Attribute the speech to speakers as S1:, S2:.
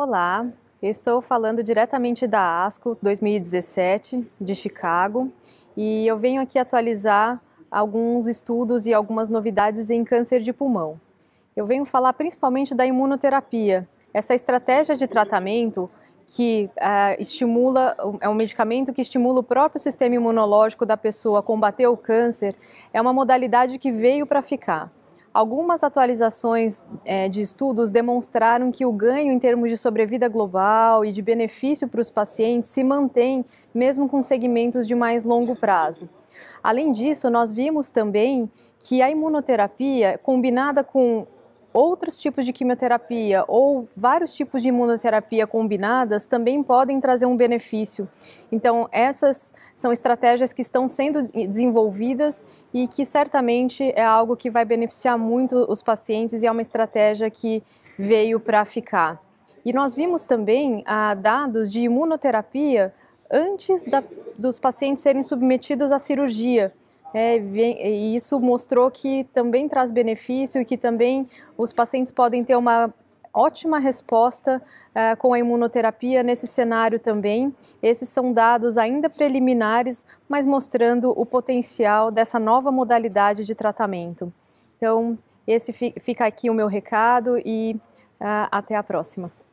S1: Olá, estou falando diretamente da ASCO 2017 de Chicago e eu venho aqui atualizar alguns estudos e algumas novidades em câncer de pulmão. Eu venho falar principalmente da imunoterapia, essa estratégia de tratamento que uh, estimula, é um medicamento que estimula o próprio sistema imunológico da pessoa a combater o câncer, é uma modalidade que veio para ficar. Algumas atualizações é, de estudos demonstraram que o ganho em termos de sobrevida global e de benefício para os pacientes se mantém mesmo com segmentos de mais longo prazo. Além disso, nós vimos também que a imunoterapia combinada com outros tipos de quimioterapia ou vários tipos de imunoterapia combinadas também podem trazer um benefício. Então, essas são estratégias que estão sendo desenvolvidas e que certamente é algo que vai beneficiar muito os pacientes e é uma estratégia que veio para ficar. E nós vimos também ah, dados de imunoterapia antes da, dos pacientes serem submetidos à cirurgia. É, e isso mostrou que também traz benefício e que também os pacientes podem ter uma ótima resposta uh, com a imunoterapia nesse cenário também. Esses são dados ainda preliminares, mas mostrando o potencial dessa nova modalidade de tratamento. Então, esse fica aqui o meu recado e uh, até a próxima.